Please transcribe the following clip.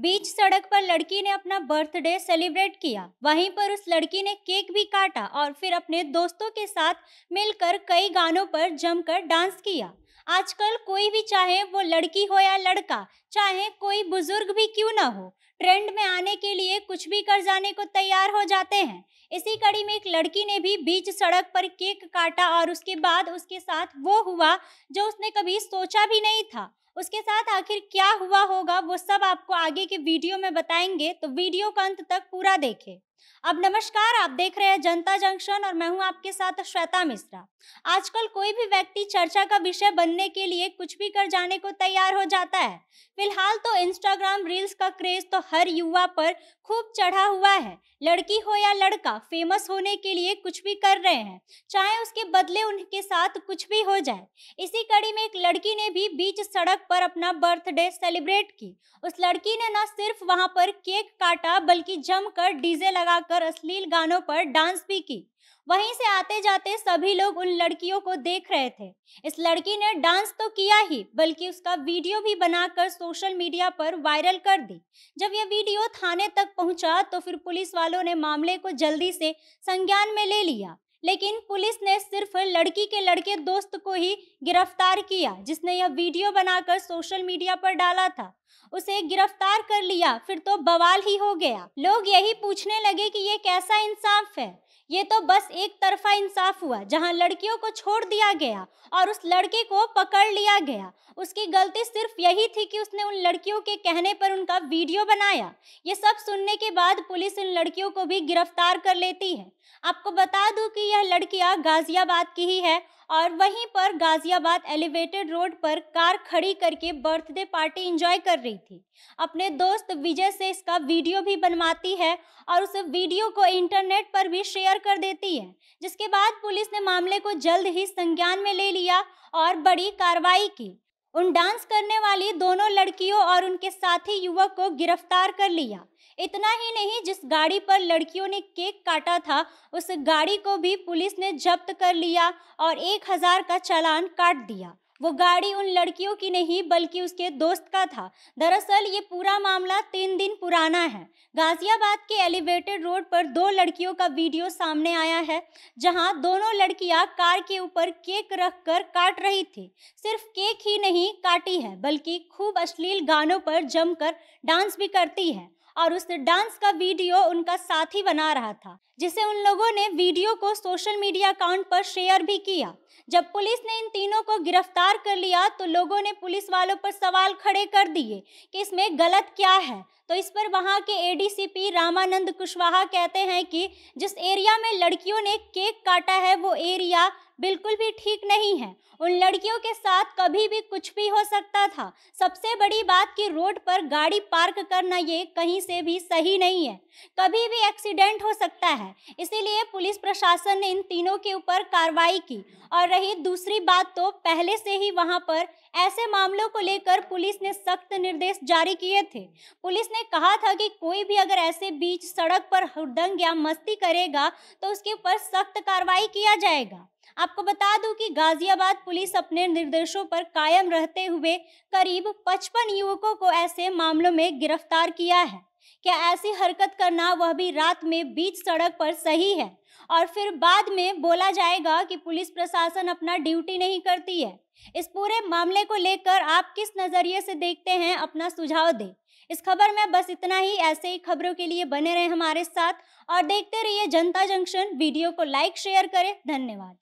बीच सड़क पर लड़की ने अपना बर्थडे सेलिब्रेट किया वहीं पर उस लड़की ने केक भी काटा और फिर अपने दोस्तों के साथ मिलकर कई गानों पर जमकर डांस किया आजकल कोई भी चाहे वो लड़की हो या लड़का चाहे कोई बुजुर्ग भी क्यों ना हो ट्रेंड में आने के लिए कुछ भी कर जाने को तैयार हो जाते हैं इसी कड़ी में एक लड़की ने भी बीच सड़क पर केक काटा और उसके बाद उसके साथ वो हुआ जो उसने कभी सोचा भी नहीं था उसके साथ आखिर क्या हुआ होगा वो सब आपको आगे के वीडियो में बताएंगे तो वीडियो का अंत तक पूरा देखें अब नमस्कार आप देख रहे हैं जनता जंक्शन और मैं हूं आपके साथ श्वेता मिश्रा आजकल कोई भी व्यक्ति चर्चा का विषय बनने के लिए कुछ भी कर जाने को तैयार हो जाता है फिलहाल तो इंस्टाग्राम रील्स का क्रेज तो हर युवा पर खूब चढ़ा हुआ है लड़की हो या लड़का फेमस होने के लिए कुछ भी कर रहे हैं चाहे उसके बदले उनके साथ कुछ भी हो जाए इसी कड़ी में एक लड़की ने भी बीच सड़क पर अपना बर्थडे सेलिब्रेट की उस लड़की ने न सिर्फ वहां पर केक काटा बल्कि जमकर डीजे लगाकर अश्लील गानों पर डांस भी की वहीं से आते जाते सभी लोग उन लड़कियों को देख रहे थे इस लड़की ने डांस तो किया ही बल्कि उसका वीडियो भी बनाकर सोशल मीडिया पर वायरल कर दी जब यह वीडियो थाने तक पहुंचा तो फिर पुलिस वालों ने मामले को जल्दी से संज्ञान में ले लिया लेकिन पुलिस ने सिर्फ लड़की के लड़के दोस्त को ही गिरफ्तार किया जिसने यह वीडियो बनाकर सोशल मीडिया पर डाला था उसे गिरफ्तार कर लिया फिर तो बवाल ही हो गया लोग यही पूछने लगे कि ये कैसा इंसाफ है ये तो बस एक तरफा इंसाफ हुआ जहां लड़कियों को छोड़ दिया गया और उस लड़के को पकड़ लिया गया उसकी गलती सिर्फ यही थी कि उसने उन लड़कियों के कहने पर उनका वीडियो बनाया ये सब सुनने के बाद पुलिस इन लड़कियों को भी गिरफ्तार कर लेती है आपको बता दूं कि यह लड़कियां गाजियाबाद की ही है और वहीं पर गाज़ियाबाद एलिवेटेड रोड पर कार खड़ी करके बर्थडे पार्टी इंजॉय कर रही थी अपने दोस्त विजय से इसका वीडियो भी बनवाती है और उस वीडियो को इंटरनेट पर भी शेयर कर देती है जिसके बाद पुलिस ने मामले को जल्द ही संज्ञान में ले लिया और बड़ी कार्रवाई की उन डांस करने वाली दोनों लड़कियों और उनके साथी युवक को गिरफ्तार कर लिया इतना ही नहीं जिस गाड़ी पर लड़कियों ने केक काटा था उस गाड़ी को भी पुलिस ने जब्त कर लिया और एक हज़ार का चालान काट दिया वो गाड़ी उन लड़कियों की नहीं बल्कि उसके दोस्त का था दरअसल ये पूरा मामला तीन दिन पुराना है गाजियाबाद के एलिवेटेड रोड पर दो लड़कियों का वीडियो सामने आया है जहां दोनों लड़कियां कार के ऊपर केक रख कर काट रही थी सिर्फ केक ही नहीं काटी है बल्कि खूब अश्लील गानों पर जमकर डांस भी करती है और उस डांस का वीडियो उनका साथी बना रहा था जिसे उन लोगों ने वीडियो को सोशल मीडिया अकाउंट पर शेयर भी किया जब पुलिस ने इन तीनों को गिरफ्तार कर लिया तो लोगों ने पुलिस वालों पर सवाल खड़े कर दिए कि इसमें गलत क्या है तो इस पर वहाँ के एडीसीपी रामानंद कुशवाहा कहते हैं कि जिस एरिया में लड़कियों ने केक काटा है वो एरिया बिल्कुल भी ठीक नहीं है उन लड़कियों के साथ कभी भी कुछ भी हो सकता था सबसे बड़ी बात कि रोड पर गाड़ी पार्क करना ये कहीं से भी सही नहीं है कभी भी एक्सीडेंट हो सकता है इसीलिए पुलिस प्रशासन ने इन तीनों के ऊपर कार्रवाई की और रही दूसरी बात तो पहले से ही वहाँ पर ऐसे मामलों को लेकर पुलिस ने सख्त निर्देश जारी किए थे पुलिस ने कहा था कि कोई भी अगर ऐसे बीच सड़क पर हुदंग या मस्ती करेगा तो उसके ऊपर सख्त कार्रवाई किया जाएगा आपको बता दूं कि गाजियाबाद पुलिस अपने निर्देशों पर कायम रहते हुए करीब 55 युवकों को ऐसे मामलों में गिरफ्तार किया है क्या ऐसी हरकत करना वह भी रात में बीच सड़क पर सही है और फिर बाद में बोला जाएगा कि पुलिस प्रशासन अपना ड्यूटी नहीं करती है इस पूरे मामले को लेकर आप किस नज़रिए से देखते हैं अपना सुझाव दें इस खबर में बस इतना ही ऐसे ही खबरों के लिए बने रहे हमारे साथ और देखते रहिए जनता जंक्शन वीडियो को लाइक शेयर करें धन्यवाद